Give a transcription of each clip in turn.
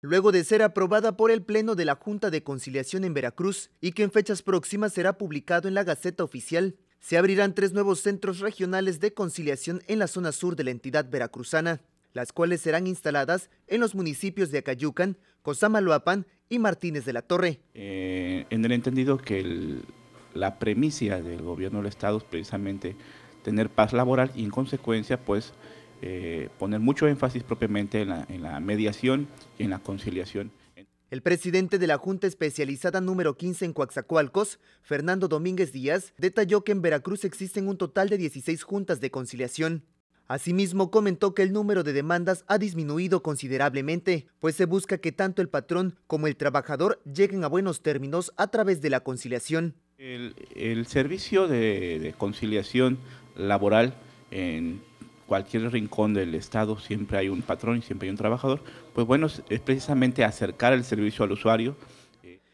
luego de ser aprobada por el Pleno de la Junta de Conciliación en Veracruz y que en fechas próximas será publicado en la Gaceta Oficial. Se abrirán tres nuevos centros regionales de conciliación en la zona sur de la entidad veracruzana, las cuales serán instaladas en los municipios de Acayucan, Cozamaloapan y Martínez de la Torre. Eh, en el entendido que la premisa del gobierno del Estado es precisamente tener paz laboral y en consecuencia pues eh, poner mucho énfasis propiamente en la, mediación y en la conciliación. El presidente de la Junta Especializada número 15 en Coaxacualcos, Fernando Domínguez Díaz, detalló que en Veracruz existen un total de 16 juntas de conciliación. Asimismo, comentó que el número de demandas ha disminuido considerablemente, pues se busca que tanto el patrón como el trabajador lleguen a buenos términos a través de la conciliación. El, servicio de, conciliación laboral en cualquier rincón del Estado siempre hay un patrón y siempre hay un trabajador, pues bueno, es precisamente acercar el servicio al usuario.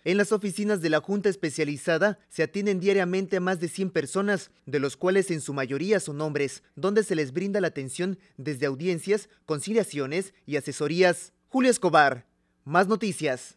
En las oficinas de la Junta Especializada se atienden diariamente a más de 100 personas, de los cuales en su mayoría son hombres, donde se les brinda la atención desde audiencias, conciliaciones y asesorías. Julio Escobar, más noticias.